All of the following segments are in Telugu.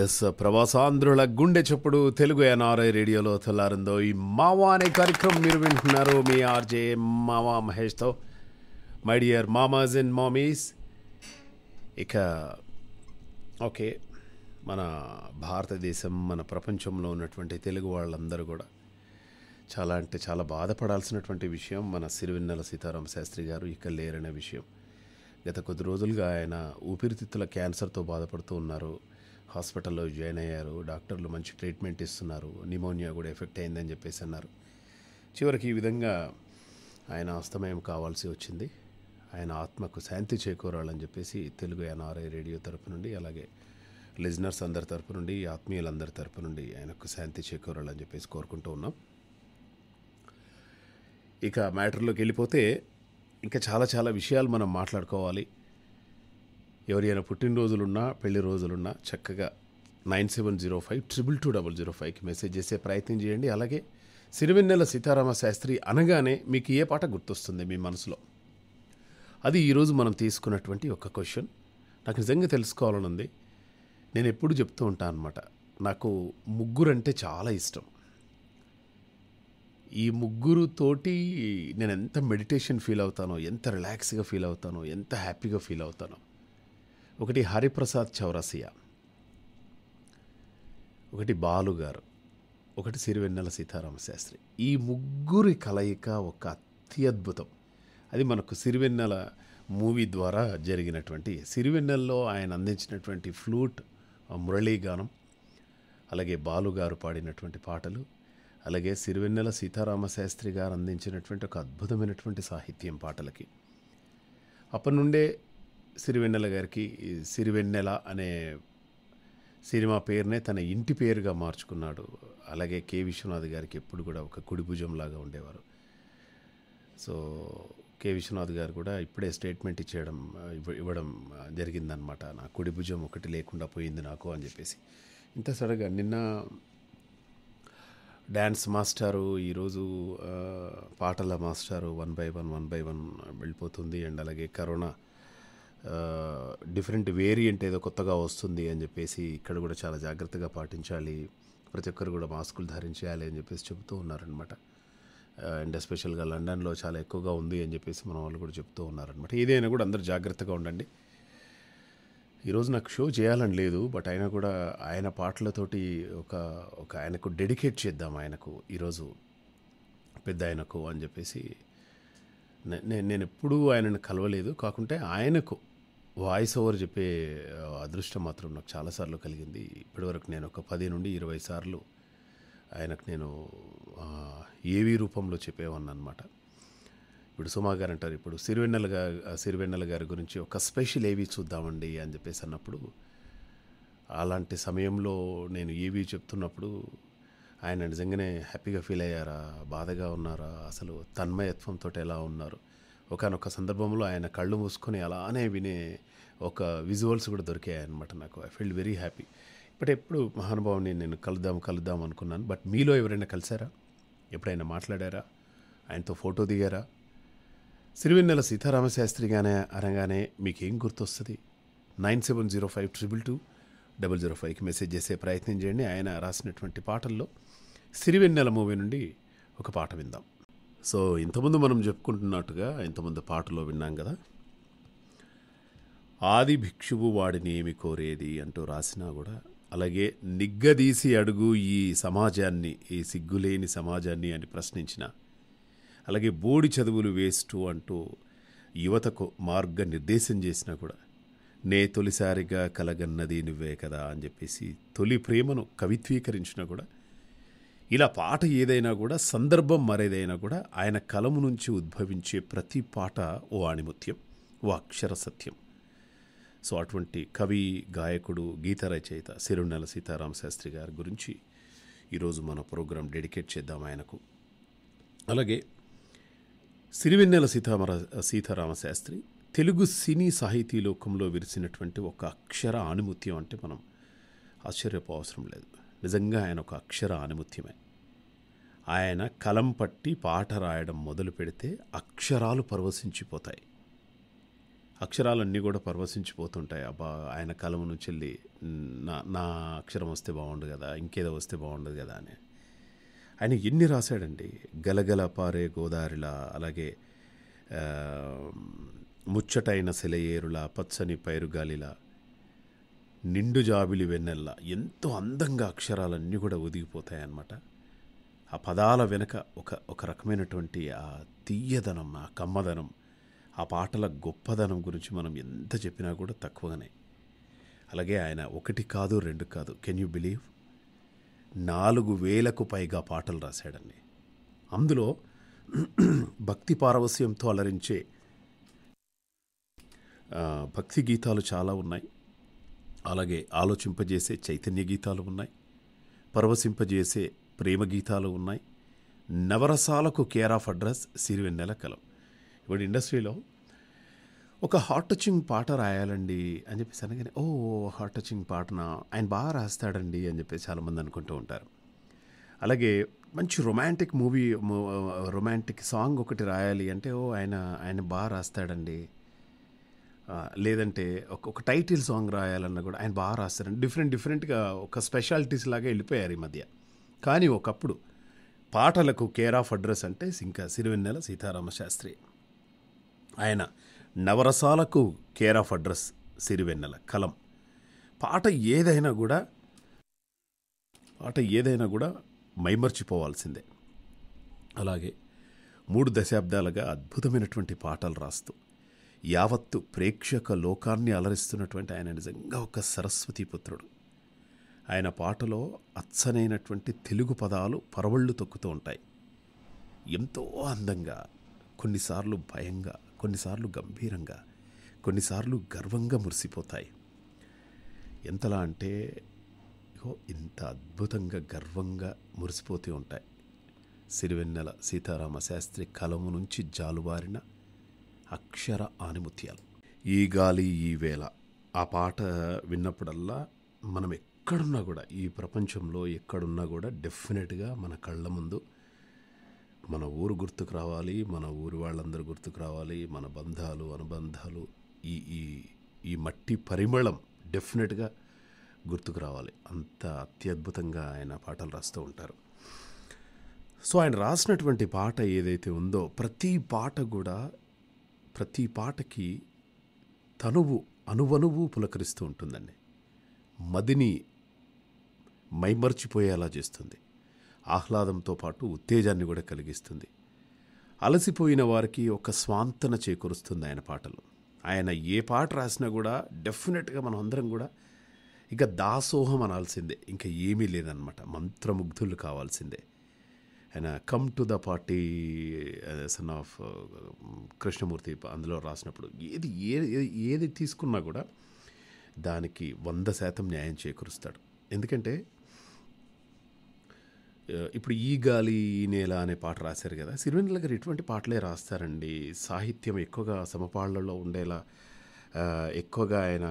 ఎస్ ప్రవాసాంధ్రుల గుండె చప్పుడు తెలుగు ఎన్ఆర్ఐ రేడియోలో తెల్లారిందో ఈ మావా అనే కార్యక్రమం మీరు వింటున్నారు మీ ఆర్జే మావా మహేష్తో మై డియర్ మామాజ్ అండ్ మామీస్ ఇక ఓకే మన భారతదేశం మన ప్రపంచంలో ఉన్నటువంటి తెలుగు వాళ్ళందరూ కూడా చాలా అంటే చాలా బాధపడాల్సినటువంటి విషయం మన సిరివెన్నెల సీతారాం శాస్త్రి గారు ఇక లేరనే విషయం గత కొద్ది రోజులుగా ఆయన ఊపిరితిత్తుల క్యాన్సర్తో బాధపడుతూ ఉన్నారు హాస్పిటల్లో జాయిన్ అయ్యారు డాక్టర్లు మంచి ట్రీట్మెంట్ ఇస్తున్నారు నిమోనియా కూడా ఎఫెక్ట్ అయిందని చెప్పేసి అన్నారు చివరికి ఈ విధంగా ఆయన అస్తమయం కావాల్సి వచ్చింది ఆయన ఆత్మకు శాంతి చేకూరాలని చెప్పేసి తెలుగు ఎన్ఆర్ఐ రేడియో తరపు నుండి అలాగే లిజనర్స్ అందరి తరపు నుండి ఆత్మీయులందరి తరపు నుండి ఆయనకు శాంతి చేకూరాలని చెప్పేసి కోరుకుంటూ ఉన్నాం ఇక మ్యాటర్లోకి వెళ్ళిపోతే ఇంకా చాలా చాలా విషయాలు మనం మాట్లాడుకోవాలి ఎవరైనా పుట్టినరోజులున్నా పెళ్లి రోజులున్నా చక్కగా nine seven zero five triple two double zero ఫైవ్కి మెసేజ్ చేసే ప్రయత్నం చేయండి అలాగే సిరివెన్నెల సీతారామ శాస్త్రి అనగానే మీకు ఏ పాట గుర్తొస్తుంది మీ మనసులో అది ఈరోజు మనం తీసుకున్నటువంటి ఒక క్వశ్చన్ నాకు నిజంగా తెలుసుకోవాలనుంది నేను ఎప్పుడు చెప్తూ ఉంటాను అనమాట నాకు ముగ్గురంటే చాలా ఇష్టం ఈ ముగ్గురుతోటి నేను ఎంత మెడిటేషన్ ఫీల్ అవుతానో ఎంత రిలాక్స్గా ఫీల్ అవుతానో ఎంత హ్యాపీగా ఫీల్ అవుతానో ఒకటి హరిప్రసాద్ చౌరసియా ఒకటి బాలుగారు ఒకటి సిరివెన్నెల సీతారామ శాస్త్రి ఈ ముగ్గురి కలయిక ఒక అత్యద్భుతం అది మనకు సిరివెన్నెల మూవీ ద్వారా జరిగినటువంటి సిరివెన్నెల్లో ఆయన అందించినటువంటి ఫ్లూట్ మురళీగానం అలాగే బాలుగారు పాడినటువంటి పాటలు అలాగే సిరివెన్నెల సీతారామ శాస్త్రి గారు అందించినటువంటి ఒక అద్భుతమైనటువంటి సాహిత్యం పాటలకి అప్పటి నుండే సిరివెన్నెల గారికి సిరివెన్నెల అనే సినిమా పేరునే తన ఇంటి పేరుగా మార్చుకున్నాడు అలాగే కె విశ్వనాథ్ గారికి ఎప్పుడు కూడా ఒక కుడిభుజంలాగా ఉండేవారు సో కె విశ్వనాథ్ గారు కూడా ఇప్పుడే స్టేట్మెంట్ ఇచ్చేయడం ఇవ్వడం జరిగిందనమాట నా కుడిభుజం ఒకటి లేకుండా పోయింది నాకు అని చెప్పేసి ఇంత సడగా నిన్న డ్యాన్స్ మాస్టారు ఈరోజు పాటల మాస్టారు one by one one by one వెళ్ళిపోతుంది అండ్ అలాగే కరోనా డిఫరెంట్ వేరియంట్ ఏదో కొత్తగా వస్తుంది అని చెప్పేసి ఇక్కడ కూడా చాలా జాగ్రత్తగా పాటించాలి ప్రతి ఒక్కరు కూడా మాస్కులు ధరించేయాలి అని చెప్పేసి చెబుతూ ఉన్నారనమాట అండ్ ఎస్పెషల్గా లండన్లో చాలా ఎక్కువగా ఉంది అని చెప్పేసి మన వాళ్ళు కూడా చెప్తూ ఉన్నారనమాట ఏదైనా కూడా అందరు జాగ్రత్తగా ఉండండి ఈరోజు నాకు షో చేయాలని లేదు బట్ అయినా కూడా ఆయన పాటలతోటి ఒక ఒక ఆయనకు డెడికేట్ చేద్దాం ఆయనకు ఈరోజు పెద్ద ఆయనకు అని చెప్పేసి నేను ఎప్పుడూ ఆయనను కలవలేదు కాకుంటే ఆయనకు వాయిస్ ఓవర్ చెప్పే అదృష్టం మాత్రం నాకు చాలాసార్లు కలిగింది ఇప్పటివరకు నేను ఒక పది నుండి ఇరవై సార్లు ఆయనకు నేను ఏవి రూపంలో చెప్పేవాన్ని అనమాట ఇప్పుడు సుమా గారు అంటారు ఇప్పుడు సిరివెన్నెల గారు సిరివెన్నెల గారి గురించి ఒక స్పెషల్ ఏవి చూద్దామండి అని చెప్పేసి అన్నప్పుడు అలాంటి సమయంలో నేను ఏవి చెప్తున్నప్పుడు ఆయన నిజంగానే హ్యాపీగా ఫీల్ అయ్యారా బాధగా ఉన్నారా అసలు తన్మయత్వంతో ఎలా ఉన్నారు ఒకనొక సందర్భంలో ఆయన కళ్ళు మూసుకొని అలానే వినే ఒక విజువల్స్ కూడా దొరికాయి అనమాట నాకు ఐ ఫీల్ వెరీ హ్యాపీ ఇప్పుడు ఎప్పుడు మహానుభావుని నేను కలుద్దాం కలుద్దాం అనుకున్నాను బట్ మీలో ఎవరైనా కలిసారా ఎప్పుడైనా మాట్లాడారా ఆయనతో ఫోటో దిగారా సిరివెన్నెల సీతారామశాస్త్రిగానే అనగానే మీకేం గుర్తొస్తుంది nine seven zero five triple two double zero ఫైవ్కి మెసేజ్ చేసే ప్రయత్నం చేయండి ఆయన రాసినటువంటి పాటల్లో సిరివెన్నెల మూవీ నుండి ఒక పాట విందాం సో ఇంతకుముందు మనం చెప్పుకుంటున్నట్టుగా ఇంతకుముందు పాటలో విన్నాం కదా ఆది భిక్షువు వాడిని ఏమి కోరేది అంటూ రాసినా కూడా అలాగే నిగ్గదీసి అడుగు ఈ సమాజాన్ని ఈ సిగ్గులేని సమాజాన్ని అని ప్రశ్నించిన అలాగే బోడి చదువులు వేస్టు అంటూ యువతకు మార్గ నిర్దేశం చేసినా కూడా నే తొలిసారిగా కలగన్నది నువ్వే కదా అని చెప్పేసి తొలి ప్రేమను కవిత్వీకరించినా కూడా ఇలా పాట ఏదైనా కూడా సందర్భం మరేదైనా కూడా ఆయన కలము నుంచి ఉద్భవించే ప్రతి పాట ఓ ఆణిముత్యం ఓ అక్షర సత్యం సో అటువంటి కవి గాయకుడు గీత రచయిత సిరునెల సీతారామ శాస్త్రి గారి గురించి ఈరోజు మన ప్రోగ్రాం డెడికేట్ చేద్దాం ఆయనకు అలాగే సిరివెన్నెల సీతామర సీతారామ శాస్త్రి తెలుగు సినీ సాహితీ లోకంలో విరిసినటువంటి ఒక అక్షర ఆణిముత్యం అంటే మనం ఆశ్చర్యపోవసరం లేదు నిజంగా ఆయన ఒక అక్షర ఆనిముత్యమే ఆయన కలం పట్టి పాట రాయడం మొదలు పెడితే అక్షరాలు పరవశించిపోతాయి అక్షరాలన్నీ కూడా పరవశించిపోతుంటాయి అబ్బా ఆయన కలం నుంచి వెళ్ళి నా నా అక్షరం వస్తే బాగుండు కదా ఇంకేదో వస్తే బాగుండదు కదా అని ఆయన ఎన్ని రాశాడండి గలగల పారే గోదారిలా అలాగే ముచ్చటైన సెలయేరుల పచ్చని పైరుగాలిలా నిండు జాబిలి వెన్నెల్ల ఎంతో అందంగా అక్షరాలన్నీ కూడా ఒదిగిపోతాయన్నమాట ఆ పదాల వెనుక ఒక ఒక రకమైనటువంటి ఆ తీయదనం ఆ కమ్మదనం ఆ పాటల గొప్పదనం గురించి మనం ఎంత చెప్పినా కూడా తక్కువగానే అలాగే ఆయన ఒకటి కాదు రెండు కాదు కెన్ యూ బిలీవ్ నాలుగు వేలకు పైగా పాటలు రాశాడండి అందులో భక్తి పారవస్యంతో అలరించే భక్తి గీతాలు చాలా ఉన్నాయి అలాగే ఆలోచింపజేసే చైతన్య గీతాలు ఉన్నాయి పరవశింపజేసే ప్రేమ గీతాలు ఉన్నాయి నవరసాలకు కేర్ ఆఫ్ అడ్రస్ సిరివెన్నెల కలం ఇప్పుడు ఇండస్ట్రీలో ఒక హార్ట్ టచింగ్ పాట రాయాలండి అని చెప్పేసి అనగానే ఓ హార్ట్ టచింగ్ పాటన ఆయన బాగా రాస్తాడండి అని చెప్పేసి చాలామంది అనుకుంటూ ఉంటారు అలాగే మంచి రొమాంటిక్ మూవీ రొమాంటిక్ సాంగ్ ఒకటి రాయాలి అంటే ఓ ఆయన ఆయన బాగా రాస్తాడండి లేదంటే ఒక టైటిల్ సాంగ్ రాయాలన్నా కూడా ఆయన బాగా రాస్తారండి డిఫరెంట్ డిఫరెంట్గా ఒక స్పెషాలిటీస్ లాగా వెళ్ళిపోయారు ఈ మధ్య కానీ ఒకప్పుడు పాటలకు కేర్ ఆఫ్ అడ్రస్ అంటే ఇంకా సిరివెన్నెల సీతారామ శాస్త్రి ఆయన నవరసాలకు కేర్ ఆఫ్ అడ్రస్ సిరివెన్నెల కలం పాట ఏదైనా కూడా పాట ఏదైనా కూడా మైమర్చిపోవాల్సిందే అలాగే మూడు దశాబ్దాలుగా అద్భుతమైనటువంటి పాటలు రాస్తూ యావత్తు ప్రేక్షక లోకాన్ని అలరిస్తున్నటువంటి ఆయన నిజంగా ఒక పుత్రుడు ఆయన పాటలో అచ్చనైనటువంటి తెలుగు పదాలు పరవళ్ళు తొక్కుతూ ఉంటాయి ఎంతో అందంగా కొన్నిసార్లు భయంగా కొన్నిసార్లు గంభీరంగా కొన్నిసార్లు గర్వంగా మురిసిపోతాయి ఎంతలా అంటే ఇంత అద్భుతంగా గర్వంగా మురిసిపోతూ ఉంటాయి సిరివెన్నెల సీతారామ శాస్త్రి కలము నుంచి జాలువారిన అక్షర ఆనిముత్యాలు ఈ గాలి ఈ వేళ ఆ పాట విన్నప్పుడల్లా మనం ఎక్కడున్నా కూడా ఈ ప్రపంచంలో ఎక్కడున్నా కూడా డెఫినెట్గా మన కళ్ళ ముందు మన ఊరు గుర్తుకు రావాలి మన ఊరు వాళ్ళందరూ గుర్తుకు రావాలి మన బంధాలు అనుబంధాలు ఈ ఈ ఈ మట్టి పరిమళం డెఫినెట్గా గుర్తుకు రావాలి అంత అత్యద్భుతంగా ఆయన పాటలు రాస్తూ ఉంటారు సో ఆయన రాసినటువంటి పాట ఏదైతే ఉందో ప్రతి పాట కూడా ప్రతి పాటకి తనువు అనువనువు పులకరిస్తూ ఉంటుందండి మదిని మైమర్చిపోయేలా చేస్తుంది ఆహ్లాదంతో పాటు ఉత్తేజాన్ని కూడా కలిగిస్తుంది అలసిపోయిన వారికి ఒక స్వాంతన చేకూరుస్తుంది ఆయన పాటలు ఆయన ఏ పాట రాసినా కూడా డెఫినెట్గా మనం అందరం కూడా ఇంకా దాసోహం అనాల్సిందే ఇంకా ఏమీ లేదనమాట మంత్రముగ్ధులు కావాల్సిందే ఆయన come to the party son of Krishnamurthy అందులో రాసినప్పుడు ఏది ఏది ఏది తీసుకున్నా కూడా దానికి వంద శాతం న్యాయం చేకూరుస్తాడు ఎందుకంటే ఇప్పుడు ఈ గాలి ఈ నేల అనే పాట రాశారు కదా సిరివెన్నెల గారు ఇటువంటి పాటలే రాస్తారండి సాహిత్యం ఎక్కువగా సమపాళ్ళలో ఉండేలా ఎక్కువగా ఆయన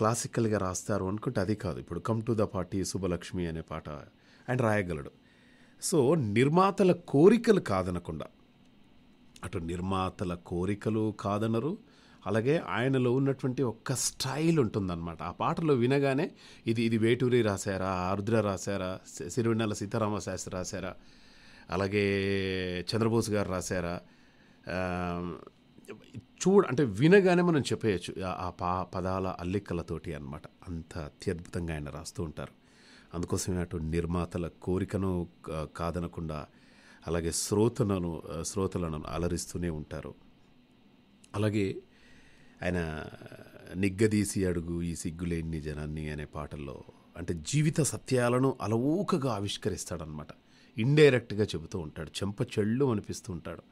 క్లాసికల్గా రాస్తారు అనుకుంటే అది కాదు ఇప్పుడు come to the party Subhalakshmi అనే పాట ఆయన రాయగలడు సో నిర్మాతల కోరికలు కాదనకుండా అటు నిర్మాతల కోరికలు కాదనరు అలాగే ఆయనలో ఉన్నటువంటి ఒక్క స్టైల్ ఉంటుందన్నమాట ఆ పాటలో వినగానే ఇది ఇది వేటూరి రాశారా ఆరుద్ర రాశారా సిరివెన్నెల సీతారామ శాస్త్రి రాశారా అలాగే చంద్రబోస్ గారు రాశారా చూడ అంటే వినగానే మనం చెప్పేయచ్చు ఆ పా పదాల అల్లికలతోటి అనమాట అంత అత్యద్భుతంగా ఆయన రాస్తూ ఉంటారు అందుకోసమే అటు నిర్మాతల కోరికను కాదనకుండా అలాగే శ్రోతలను శ్రోతలను అలరిస్తూనే ఉంటారు అలాగే ఆయన నిగ్గదీసి అడుగు ఈ సిగ్గులేని జనాన్ని అనే పాటల్లో అంటే జీవిత సత్యాలను అలవోకగా ఆవిష్కరిస్తాడనమాట ఇండైరెక్ట్గా చెబుతూ ఉంటాడు చెంప చెళ్ళు అనిపిస్తూ ఉంటాడు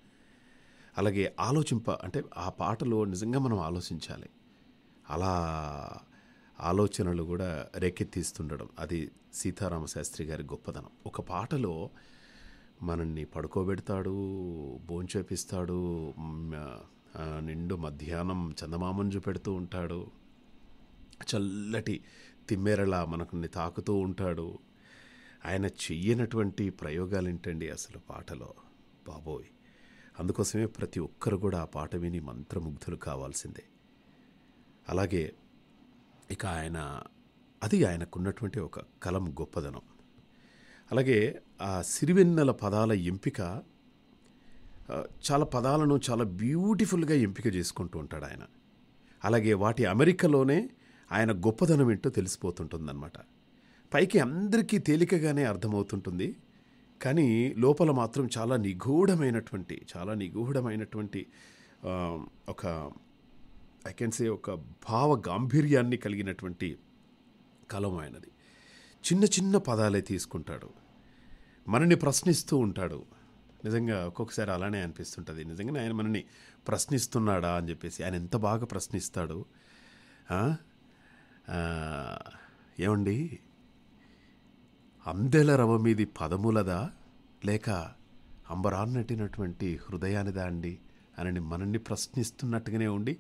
అలాగే ఆలోచింప అంటే ఆ పాటలో నిజంగా మనం ఆలోచించాలి అలా ఆలోచనలు కూడా రేకెత్తిస్తుండడం అది సీతారామ శాస్త్రి గారి గొప్పదనం ఒక పాటలో మనల్ని పడుకోబెడతాడు భోంచేపిస్తాడు నిండు మధ్యాహ్నం చందమామంజు చూపెడుతూ ఉంటాడు చల్లటి తిమ్మెరలా మనకుని తాకుతూ ఉంటాడు ఆయన చెయ్యనటువంటి ప్రయోగాలు ఏంటండి అసలు పాటలో బాబోయ్ అందుకోసమే ప్రతి ఒక్కరు కూడా ఆ పాట విని మంత్రముగ్ధులు కావాల్సిందే అలాగే ఇక ఆయన అది ఆయనకున్నటువంటి ఒక కలం గొప్పదనం అలాగే ఆ సిరివెన్నెల పదాల ఎంపిక చాలా పదాలను చాలా బ్యూటిఫుల్గా ఎంపిక చేసుకుంటూ ఉంటాడు ఆయన అలాగే వాటి అమెరికాలోనే ఆయన గొప్పదనం ఏంటో తెలిసిపోతుంటుందన్నమాట పైకి అందరికీ తేలికగానే అర్థమవుతుంటుంది కానీ లోపల మాత్రం చాలా నిగూఢమైనటువంటి చాలా నిగూఢమైనటువంటి ఒక ఐ కెన్ సే ఒక భావ గాంభీర్యాన్ని కలిగినటువంటి కలం ఆయనది చిన్న చిన్న పదాలే తీసుకుంటాడు మనని ప్రశ్నిస్తూ ఉంటాడు నిజంగా ఒక్కొక్కసారి అలానే అనిపిస్తుంటుంది నిజంగానే ఆయన మనని ప్రశ్నిస్తున్నాడా అని చెప్పేసి ఆయన ఎంత బాగా ప్రశ్నిస్తాడు ఏమండి అందెల రవ మీది పదములదా లేక అంబరాన్నటినటువంటి హృదయానిదా అండి అని మనల్ని ప్రశ్నిస్తున్నట్టుగానే ఉండి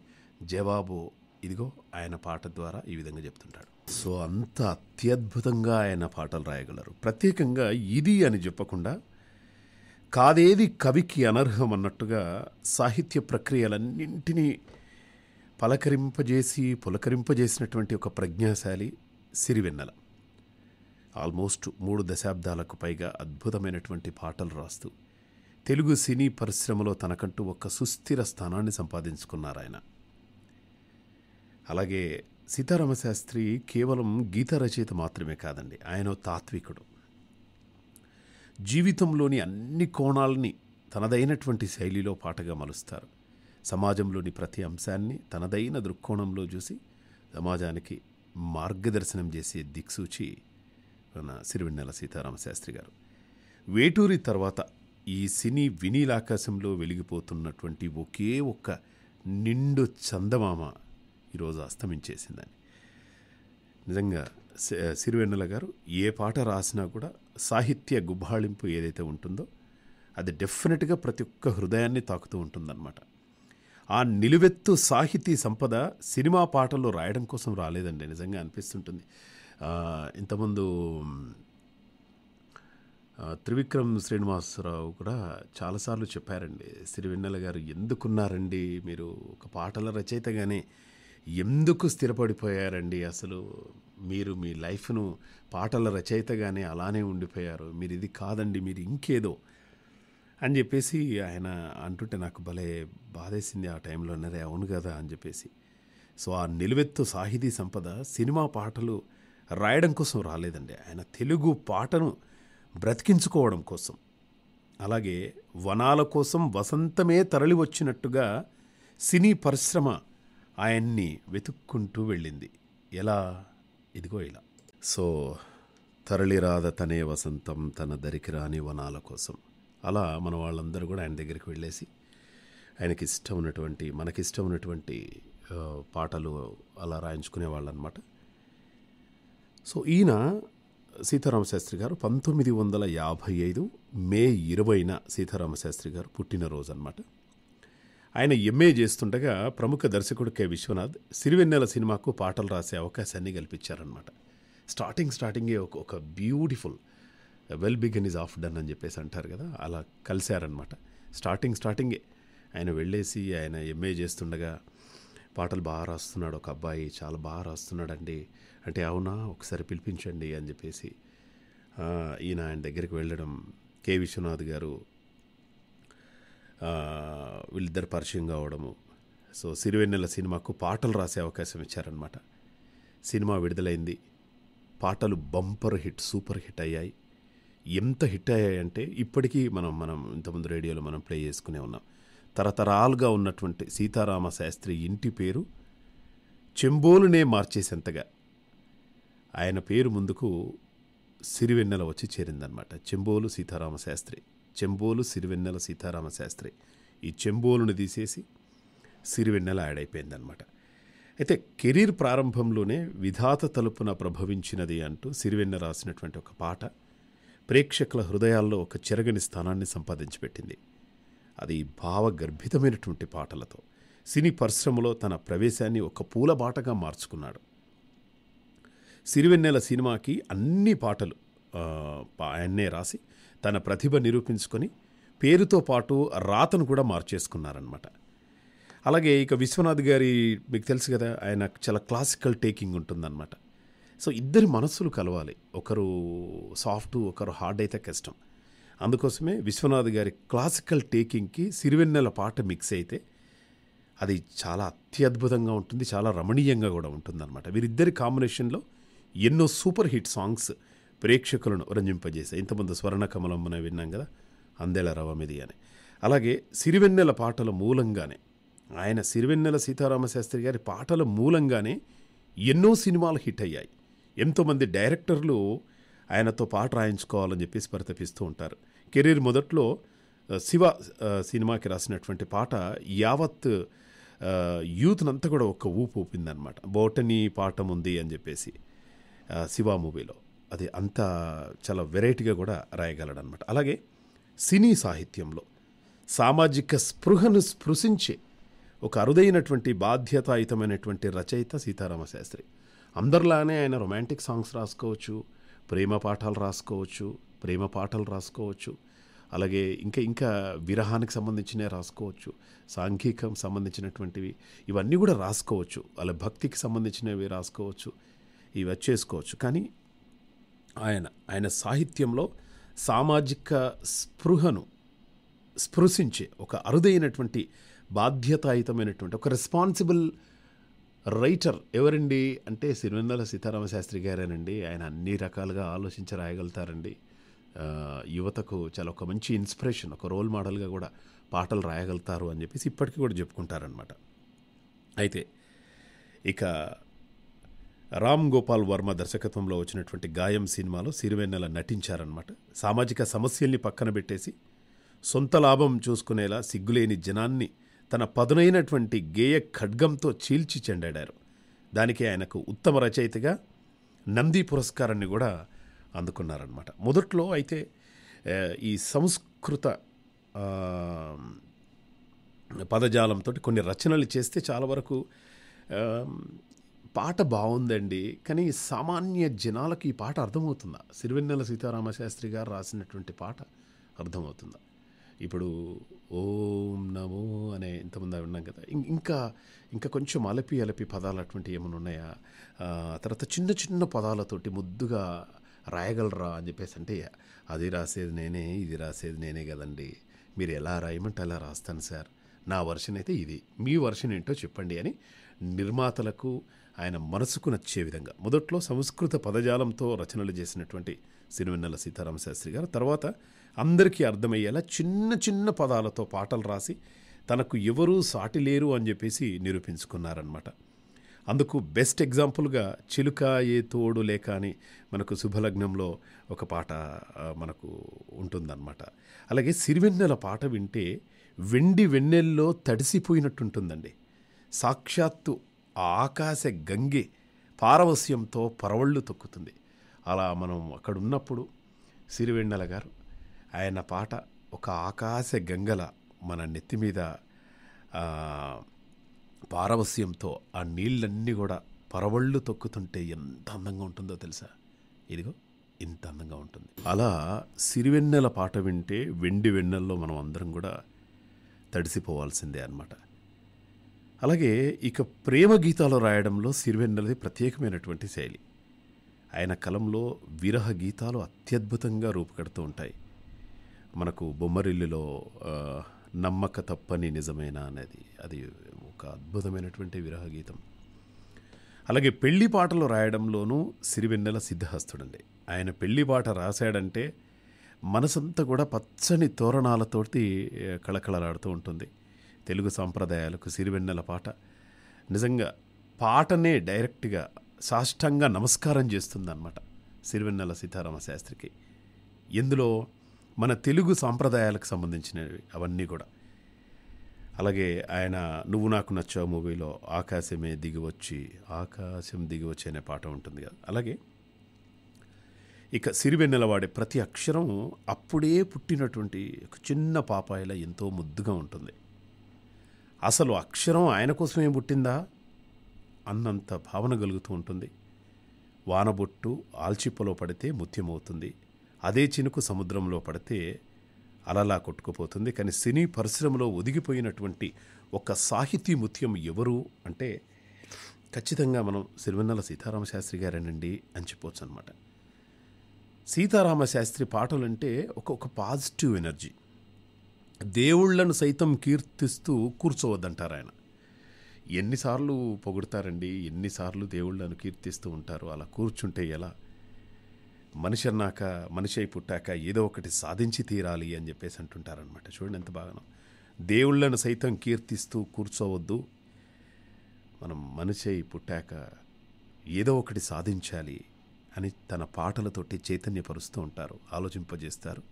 జవాబు ఇదిగో ఆయన పాట ద్వారా ఈ విధంగా చెప్తుంటాడు సో అంత అత్యద్భుతంగా ఆయన పాటలు రాయగలరు ప్రత్యేకంగా ఇది అని చెప్పకుండా కాదేది కవికి అనర్హం అన్నట్టుగా సాహిత్య ప్రక్రియలన్నింటినీ పలకరింపజేసి పులకరింపజేసినటువంటి ఒక ప్రజ్ఞాశాలి సిరివెన్నెల ఆల్మోస్ట్ మూడు దశాబ్దాలకు పైగా అద్భుతమైనటువంటి పాటలు రాస్తూ తెలుగు సినీ పరిశ్రమలో తనకంటూ ఒక సుస్థిర స్థానాన్ని సంపాదించుకున్నారాయన ఆయన అలాగే సీతారామశాస్త్రి కేవలం గీత రచయిత మాత్రమే కాదండి ఆయన తాత్వికుడు జీవితంలోని అన్ని కోణాలని తనదైనటువంటి శైలిలో పాటగా మలుస్తారు సమాజంలోని ప్రతి అంశాన్ని తనదైన దృక్కోణంలో చూసి సమాజానికి మార్గదర్శనం చేసే దిక్సూచి మన సిరివెన్నెల సీతారామ శాస్త్రి గారు వేటూరి తర్వాత ఈ సినీ వినీలాకాశంలో వెలిగిపోతున్నటువంటి ఒకే ఒక్క నిండు చందమామ ఈరోజు అస్తమించేసిందని నిజంగా సిరివెన్నెల గారు ఏ పాట రాసినా కూడా సాహిత్య గుబ్బాళింపు ఏదైతే ఉంటుందో అది డెఫినెట్గా ప్రతి ఒక్క హృదయాన్ని తాకుతూ ఉంటుందన్నమాట ఆ నిలువెత్తు సాహితీ సంపద సినిమా పాటలు రాయడం కోసం రాలేదండి నిజంగా అనిపిస్తుంటుంది ఇంతకుముందు త్రివిక్రమ్ శ్రీనివాసరావు కూడా చాలాసార్లు చెప్పారండి సిరివెన్నెల గారు ఎందుకున్నారండి మీరు ఒక పాటల రచయితగానే ఎందుకు స్థిరపడిపోయారండి అసలు మీరు మీ లైఫ్ను పాటల రచయితగానే అలానే ఉండిపోయారు మీరు ఇది కాదండి మీరు ఇంకేదో అని చెప్పేసి ఆయన అంటుంటే నాకు భలే బాధేసింది ఆ టైంలో నరే అవును కదా అని చెప్పేసి సో ఆ నిలువెత్తు సాహితీ సంపద సినిమా పాటలు రాయడం కోసం రాలేదండి ఆయన తెలుగు పాటను బ్రతికించుకోవడం కోసం అలాగే వనాల కోసం వసంతమే తరలి వచ్చినట్టుగా సినీ పరిశ్రమ ఆయన్ని వెతుక్కుంటూ వెళ్ళింది ఎలా ఇదిగో ఇలా సో తరలిరాద తనే వసంతం తన దరికి రాని వనాల కోసం అలా మన వాళ్ళందరూ కూడా ఆయన దగ్గరికి వెళ్ళేసి ఆయనకి ఇష్టం ఉన్నటువంటి మనకిష్టం ఉన్నటువంటి పాటలు అలా రాయించుకునే అనమాట సో ఈయన సీతారామ శాస్త్రి గారు పంతొమ్మిది వందల యాభై ఐదు మే ఇరవైన సీతారామ శాస్త్రి గారు పుట్టినరోజు అనమాట ఆయన ఎంఏ చేస్తుండగా ప్రముఖ దర్శకుడు కె విశ్వనాథ్ సిరివెన్నెల సినిమాకు పాటలు రాసే అవకాశాన్ని కల్పించారనమాట స్టార్టింగ్ స్టార్టింగే ఒక ఒక beautiful well begun is half done అని చెప్పేసి అంటారు కదా అలా కలిశారనమాట స్టార్టింగ్ స్టార్టింగే ఆయన వెళ్ళేసి ఆయన ఎంఏ చేస్తుండగా పాటలు బాగా రాస్తున్నాడు ఒక అబ్బాయి చాలా బాగా రాస్తున్నాడండి అంటే అవునా ఒకసారి పిలిపించండి అని చెప్పేసి ఈయన ఆయన దగ్గరికి వెళ్ళడం కె విశ్వనాథ్ గారు వీళ్ళిద్దరు పరిచయం కావడము సో సిరివెన్నెల సినిమాకు పాటలు రాసే అవకాశం ఇచ్చారనమాట సినిమా విడుదలైంది పాటలు బంపర్ హిట్ సూపర్ హిట్ అయ్యాయి ఎంత హిట్ అయ్యాయంటే ఇప్పటికీ మనం మనం ఇంతకుముందు రేడియోలో మనం ప్లే చేసుకునే ఉన్నాం తరతరాలుగా ఉన్నటువంటి సీతారామ శాస్త్రి ఇంటి పేరు చెంబోలునే మార్చేసేంతగా ఆయన పేరు ముందుకు సిరివెన్నెల వచ్చి చేరిందనమాట చెంబోలు సీతారామ శాస్త్రి చెంబోలు సిరివెన్నెల సీతారామ శాస్త్రి ఈ చెంబోలును తీసేసి సిరివెన్నెల యాడ్ అయిపోయిందనమాట అయితే కెరీర్ ప్రారంభంలోనే విధాత తలుపున ప్రభవించినది అంటూ సిరివెన్న రాసినటువంటి ఒక పాట ప్రేక్షకుల హృదయాల్లో ఒక చెరగని స్థానాన్ని సంపాదించి పెట్టింది అది భావగర్భితమైనటువంటి పాటలతో సినీ పరిశ్రమలో తన ప్రవేశాన్ని ఒక పూలబాటగా మార్చుకున్నాడు సిరివెన్నెల సినిమాకి అన్ని పాటలు ఆయన్నే రాసి తన ప్రతిభ నిరూపించుకొని పేరుతో పాటు రాతను కూడా మార్చేసుకున్నారనమాట అలాగే ఇక విశ్వనాథ్ గారి మీకు తెలుసు కదా ఆయన చాలా క్లాసికల్ టేకింగ్ ఉంటుందన్నమాట సో ఇద్దరి మనస్సులు కలవాలి ఒకరు సాఫ్ట్ ఒకరు హార్డ్ అయితే కష్టం అందుకోసమే విశ్వనాథ్ గారి క్లాసికల్ టేకింగ్కి సిరివెన్నెల పాట మిక్స్ అయితే అది చాలా అత్యద్భుతంగా ఉంటుంది చాలా రమణీయంగా కూడా ఉంటుందన్నమాట వీరిద్దరి కాంబినేషన్లో ఎన్నో సూపర్ హిట్ సాంగ్స్ ప్రేక్షకులను రంజింపజేశాయి ఇంతమంది స్వర్ణకమలం మనం విన్నాం కదా అందేల రవమిది అని అలాగే సిరివెన్నెల పాటల మూలంగానే ఆయన సిరివెన్నెల సీతారామశాస్త్రి గారి పాటల మూలంగానే ఎన్నో సినిమాలు హిట్ అయ్యాయి ఎంతోమంది డైరెక్టర్లు ఆయనతో పాట రాయించుకోవాలని చెప్పేసి పరితపిస్తూ ఉంటారు కెరీర్ మొదట్లో శివ సినిమాకి రాసినటువంటి పాట యావత్ యూత్నంతా కూడా ఒక ఊపు ఊపిందనమాట బోటనీ పాఠం ఉంది అని చెప్పేసి శివ మూవీలో అది అంత చాలా వెరైటీగా కూడా రాయగలడు అనమాట అలాగే సినీ సాహిత్యంలో సామాజిక స్పృహను స్పృశించే ఒక అరుదైనటువంటి బాధ్యతాయుతమైనటువంటి రచయిత సీతారామ శాస్త్రి అందరిలానే ఆయన రొమాంటిక్ సాంగ్స్ రాసుకోవచ్చు ప్రేమ పాఠాలు రాసుకోవచ్చు ప్రేమ పాటలు రాసుకోవచ్చు అలాగే ఇంకా ఇంకా విరహానికి సంబంధించినవి రాసుకోవచ్చు సాంఘికం సంబంధించినటువంటివి ఇవన్నీ కూడా రాసుకోవచ్చు అలా భక్తికి సంబంధించినవి రాసుకోవచ్చు ఇవి వచ్చేసుకోవచ్చు కానీ ఆయన ఆయన సాహిత్యంలో సామాజిక స్పృహను స్పృశించే ఒక అరుదైనటువంటి బాధ్యతాయుతమైనటువంటి ఒక రెస్పాన్సిబుల్ రైటర్ ఎవరండి అంటే సిరివెన్నెల సీతారామ శాస్త్రి గారేనండి ఆయన అన్ని రకాలుగా ఆలోచించి రాయగలుగుతారండి యువతకు చాలా ఒక మంచి ఇన్స్పిరేషన్ ఒక రోల్ మోడల్గా కూడా పాటలు రాయగలుగుతారు అని చెప్పేసి ఇప్పటికీ కూడా చెప్పుకుంటారనమాట అయితే ఇక రామ్ గోపాల్ వర్మ దర్శకత్వంలో వచ్చినటువంటి గాయం సినిమాలో సిరివెన్నెల నటించారనమాట సామాజిక సమస్యల్ని పక్కన పెట్టేసి సొంత లాభం చూసుకునేలా సిగ్గులేని జనాన్ని తన పదునైనటువంటి గేయ ఖడ్గంతో చీల్చి చెండాడారు దానికి ఆయనకు ఉత్తమ రచయితగా నంది పురస్కారాన్ని కూడా అందుకున్నారనమాట మొదట్లో అయితే ఈ సంస్కృత పదజాలంతో కొన్ని రచనలు చేస్తే చాలా వరకు పాట బాగుందండి కానీ సామాన్య జనాలకు ఈ పాట అర్థమవుతుందా సిరివెన్నెల సీతారామశాస్త్రి గారు రాసినటువంటి పాట అర్థమవుతుందా ఇప్పుడు ఓం నమో అనే ఇంతమంది విన్నాం కదా ఇంకా ఇంకా కొంచెం అలపి అలపి పదాలు అటువంటివి ఏమైనా ఉన్నాయా తర్వాత చిన్న చిన్న పదాలతోటి ముద్దుగా రాయగలరా అని చెప్పేసి అంటే అది రాసేది నేనే ఇది రాసేది నేనే కదండి మీరు ఎలా రాయమంటే అలా రాస్తాను సార్ నా వర్షన్ అయితే ఇది మీ వర్షన్ ఏంటో చెప్పండి అని నిర్మాతలకు ఆయన మనసుకు నచ్చే విధంగా మొదట్లో సంస్కృత పదజాలంతో రచనలు చేసినటువంటి సిరివెన్నెల సీతారామ శాస్త్రి గారు తర్వాత అందరికీ అర్థమయ్యేలా చిన్న చిన్న పదాలతో పాటలు రాసి తనకు ఎవరూ సాటి లేరు అని చెప్పేసి నిరూపించుకున్నారనమాట అందుకు బెస్ట్ ఎగ్జాంపుల్గా చిలుక ఏ తోడు లేక అని మనకు శుభలగ్నంలో ఒక పాట మనకు ఉంటుందన్నమాట అలాగే సిరివెన్నెల పాట వింటే వెండి వెన్నెల్లో తడిసిపోయినట్టుంటుందండి సాక్షాత్తు ఆ ఆకాశ గంగి పారవస్యంతో పరవళ్ళు తొక్కుతుంది అలా మనం అక్కడున్నప్పుడు సిరివెన్నెల గారు ఆయన పాట ఒక ఆకాశ గంగల మన నెత్తి మీద పారవస్యంతో ఆ నీళ్ళన్నీ కూడా పరవళ్ళు తొక్కుతుంటే ఎంత అందంగా ఉంటుందో తెలుసా ఇదిగో ఇంత అందంగా ఉంటుంది అలా సిరివెన్నెల పాట వింటే వెండి వెన్నెల్లో మనం అందరం కూడా తడిసిపోవాల్సిందే అనమాట అలాగే ఇక ప్రేమ గీతాలు రాయడంలో సిరివెన్నెలది ప్రత్యేకమైనటువంటి శైలి ఆయన కలంలో విరహ గీతాలు అత్యద్భుతంగా రూపకడుతూ ఉంటాయి మనకు బొమ్మరిల్లులో నమ్మక తప్పని నిజమేనా అనేది అది ఒక అద్భుతమైనటువంటి విరహ గీతం అలాగే పెళ్లి పాటలు రాయడంలోనూ సిరివెన్నెల సిద్ధహస్తుడండి ఆయన పెళ్లి పాట రాశాడంటే మనసంతా కూడా పచ్చని తోరణాలతోటి కళకళలాడుతూ ఉంటుంది తెలుగు సాంప్రదాయాలకు సిరివెన్నెల పాట నిజంగా పాటనే డైరెక్ట్గా సాష్టంగా నమస్కారం చేస్తుందన్నమాట సిరివెన్నెల సీతారామ శాస్త్రికి ఇందులో మన తెలుగు సాంప్రదాయాలకు సంబంధించినవి అవన్నీ కూడా అలాగే ఆయన నువ్వు నాకు నచ్చావు మూవీలో ఆకాశమే దిగివచ్చి ఆకాశం దిగివచ్చి అనే పాట ఉంటుంది కదా అలాగే ఇక సిరివెన్నెల వాడే ప్రతి అక్షరం అప్పుడే పుట్టినటువంటి ఒక చిన్న పాపాయిలా ఎంతో ముద్దుగా ఉంటుంది అసలు అక్షరం ఆయన కోసమే పుట్టిందా అన్నంత భావన కలుగుతూ ఉంటుంది వానబొట్టు ఆల్చిప్పలో పడితే ముత్యమవుతుంది అదే చినుకు సముద్రంలో పడితే అలలా కొట్టుకుపోతుంది కానీ సినీ పరిశ్రమలో ఒదిగిపోయినటువంటి ఒక సాహితీ ముత్యం ఎవరు అంటే ఖచ్చితంగా మనం సిరివెన్నెల సీతారామ శాస్త్రి గారేనండి అని చెప్పవచ్చు అనమాట సీతారామ శాస్త్రి పాటలంటే ఒక ఒక పాజిటివ్ ఎనర్జీ దేవుళ్లను సైతం కీర్తిస్తూ కూర్చోవద్దంటారు ఆయన ఎన్నిసార్లు పొగుడతారండి ఎన్నిసార్లు దేవుళ్ళను కీర్తిస్తూ ఉంటారు అలా కూర్చుంటే ఎలా మనిషి అన్నాక మనిషి అయి పుట్టాక ఏదో ఒకటి సాధించి తీరాలి అని చెప్పేసి అంటుంటారనమాట చూడండి ఎంత బాగానో దేవుళ్ళను సైతం కీర్తిస్తూ కూర్చోవద్దు మనం మనిషి అయి పుట్టాక ఏదో ఒకటి సాధించాలి అని తన పాటలతోటి చైతన్యపరుస్తూ ఉంటారు ఆలోచింపజేస్తారు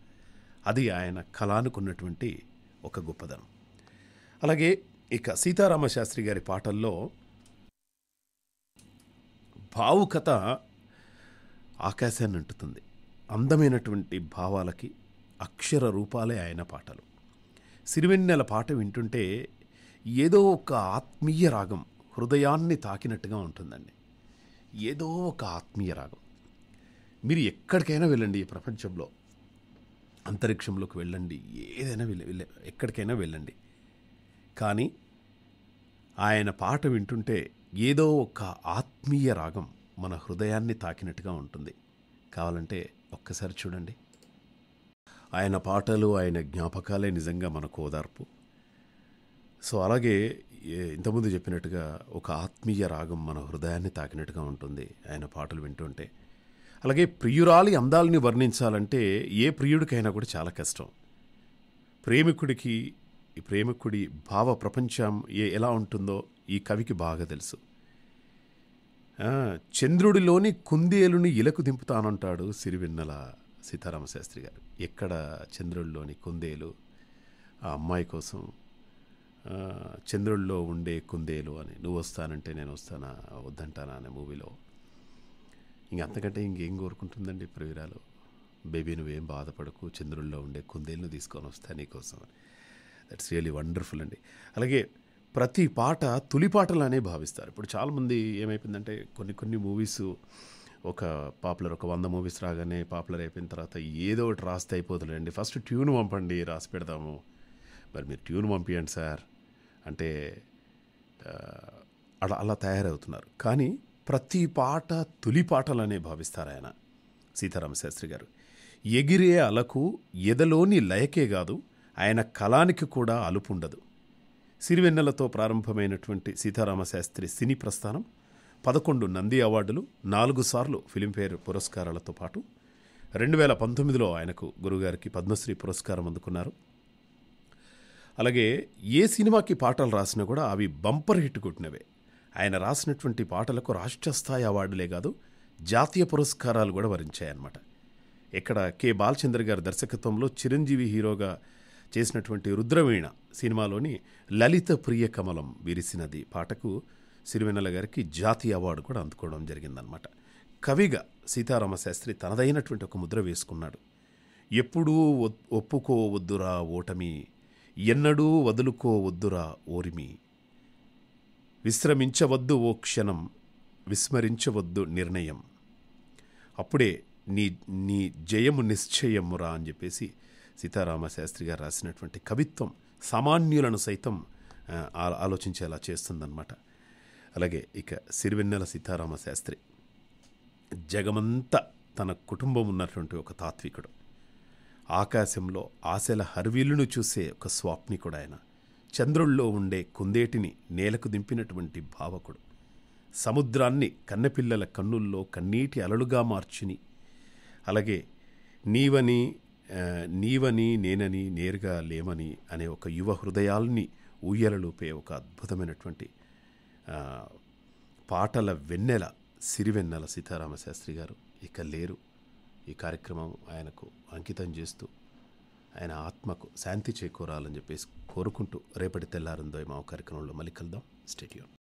అది ఆయన కళానుకున్నటువంటి ఒక గొప్పదనం అలాగే ఇక సీతారామ శాస్త్రి గారి పాటల్లో భావుకత ఆకాశాన్ని అంటుతుంది అందమైనటువంటి భావాలకి అక్షర రూపాలే ఆయన పాటలు సిరివెన్నెల పాట వింటుంటే ఏదో ఒక ఆత్మీయ రాగం హృదయాన్ని తాకినట్టుగా ఉంటుందండి ఏదో ఒక ఆత్మీయ రాగం మీరు ఎక్కడికైనా వెళ్ళండి ఈ ప్రపంచంలో అంతరిక్షంలోకి వెళ్ళండి ఏదైనా వెళ్ళ ఎక్కడికైనా వెళ్ళండి కానీ ఆయన పాట వింటుంటే ఏదో ఒక ఆత్మీయ రాగం మన హృదయాన్ని తాకినట్టుగా ఉంటుంది కావాలంటే ఒక్కసారి చూడండి ఆయన పాటలు ఆయన జ్ఞాపకాలే నిజంగా మనకు ఓదార్పు సో అలాగే ఇంతకుముందు చెప్పినట్టుగా ఒక ఆత్మీయ రాగం మన హృదయాన్ని తాకినట్టుగా ఉంటుంది ఆయన పాటలు వింటుంటే అలాగే ప్రియురాలి అందాలని వర్ణించాలంటే ఏ ప్రియుడికైనా కూడా చాలా కష్టం ప్రేమికుడికి ఈ ప్రేమికుడి భావ ప్రపంచం ఏ ఎలా ఉంటుందో ఈ కవికి బాగా తెలుసు చంద్రుడిలోని కుందేలుని ఇలకు దింపుతానంటాడు సిరివెన్నల సీతారామ శాస్త్రి గారు ఎక్కడ చంద్రుడిలోని కుందేలు ఆ అమ్మాయి కోసం చంద్రుడిలో ఉండే కుందేలు అని నువ్వు వస్తానంటే నేను వస్తానా వద్దంటానా అనే మూవీలో ఇంకంతకంటే ఇంకేం కోరుకుంటుందండి ప్రవీరాలు బేబీ నువ్వేం బాధపడకు చంద్రుల్లో ఉండే కుందేలను తీసుకొని వస్తా నీకోసం దట్స్ రియలీ వండర్ఫుల్ అండి అలాగే ప్రతి పాట తొలి పాటలానే భావిస్తారు ఇప్పుడు చాలామంది ఏమైపోయిందంటే కొన్ని కొన్ని మూవీస్ ఒక పాపులర్ ఒక వంద మూవీస్ రాగానే పాపులర్ అయిపోయిన తర్వాత ఏదో ఒకటి రాస్తే అయిపోతుందండి ఫస్ట్ ట్యూన్ పంపండి రాసి పెడదాము మరి మీరు ట్యూన్ పంపించండి సార్ అంటే అలా అలా తయారవుతున్నారు కానీ ప్రతి పాట తొలి పాటలనే భావిస్తారాయన సీతారామ శాస్త్రి గారు ఎగిరే అలకు ఎదలోని లయకే కాదు ఆయన కళానికి కూడా అలుపుండదు సిరివెన్నెలతో ప్రారంభమైనటువంటి సీతారామ శాస్త్రి సినీ ప్రస్థానం పదకొండు నంది అవార్డులు నాలుగు సార్లు ఫిలింఫేర్ పురస్కారాలతో పాటు రెండు వేల పంతొమ్మిదిలో ఆయనకు గురుగారికి పద్మశ్రీ పురస్కారం అందుకున్నారు అలాగే ఏ సినిమాకి పాటలు రాసినా కూడా అవి బంపర్ హిట్ కొట్టినవే ఆయన రాసినటువంటి పాటలకు రాష్ట్రస్థాయి అవార్డులే కాదు జాతీయ పురస్కారాలు కూడా వరించాయన్నమాట ఇక్కడ కె బాలచంద్ర గారి దర్శకత్వంలో చిరంజీవి హీరోగా చేసినటువంటి రుద్రవీణ సినిమాలోని లలిత ప్రియ కమలం విరిసినది పాటకు సిరివెన్నెల గారికి జాతీయ అవార్డు కూడా అందుకోవడం జరిగిందనమాట కవిగా సీతారామ శాస్త్రి తనదైనటువంటి ఒక ముద్ర వేసుకున్నాడు ఎప్పుడూ ఒప్పుకోవద్దురా ఓటమి ఎన్నడూ వదులుకోవద్దురా ఓరిమి విశ్రమించవద్దు ఓ క్షణం విస్మరించవద్దు నిర్ణయం అప్పుడే నీ నీ జయము నిశ్చయమురా అని చెప్పేసి సీతారామశాస్త్రి గారు రాసినటువంటి కవిత్వం సామాన్యులను సైతం ఆలోచించేలా చేస్తుందన్నమాట అలాగే ఇక సిరివెన్నెల సీతారామ శాస్త్రి జగమంతా తన కుటుంబం ఉన్నటువంటి ఒక తాత్వికుడు ఆకాశంలో ఆశల హర్వీలును చూసే ఒక స్వాప్ని కూడా ఆయన చంద్రుల్లో ఉండే కుందేటిని నేలకు దింపినటువంటి భావకుడు సముద్రాన్ని కన్నెపిల్లల కన్నుల్లో కన్నీటి అలలుగా మార్చిని అలాగే నీవని నీవని నేనని నేరుగా లేమని అనే ఒక యువ హృదయాల్ని ఊయలలోపే ఒక అద్భుతమైనటువంటి పాటల వెన్నెల సిరివెన్నెల సీతారామశాస్త్రి గారు ఇక లేరు ఈ కార్యక్రమం ఆయనకు అంకితం చేస్తూ ఆయన ఆత్మకు శాంతి చేకూరాలని చెప్పేసి కోరుకుంటూ రేపటి తెల్లారుందో ఏమో కార్యక్రమంలో మళ్ళీ కలుద్దాం స్టేడియం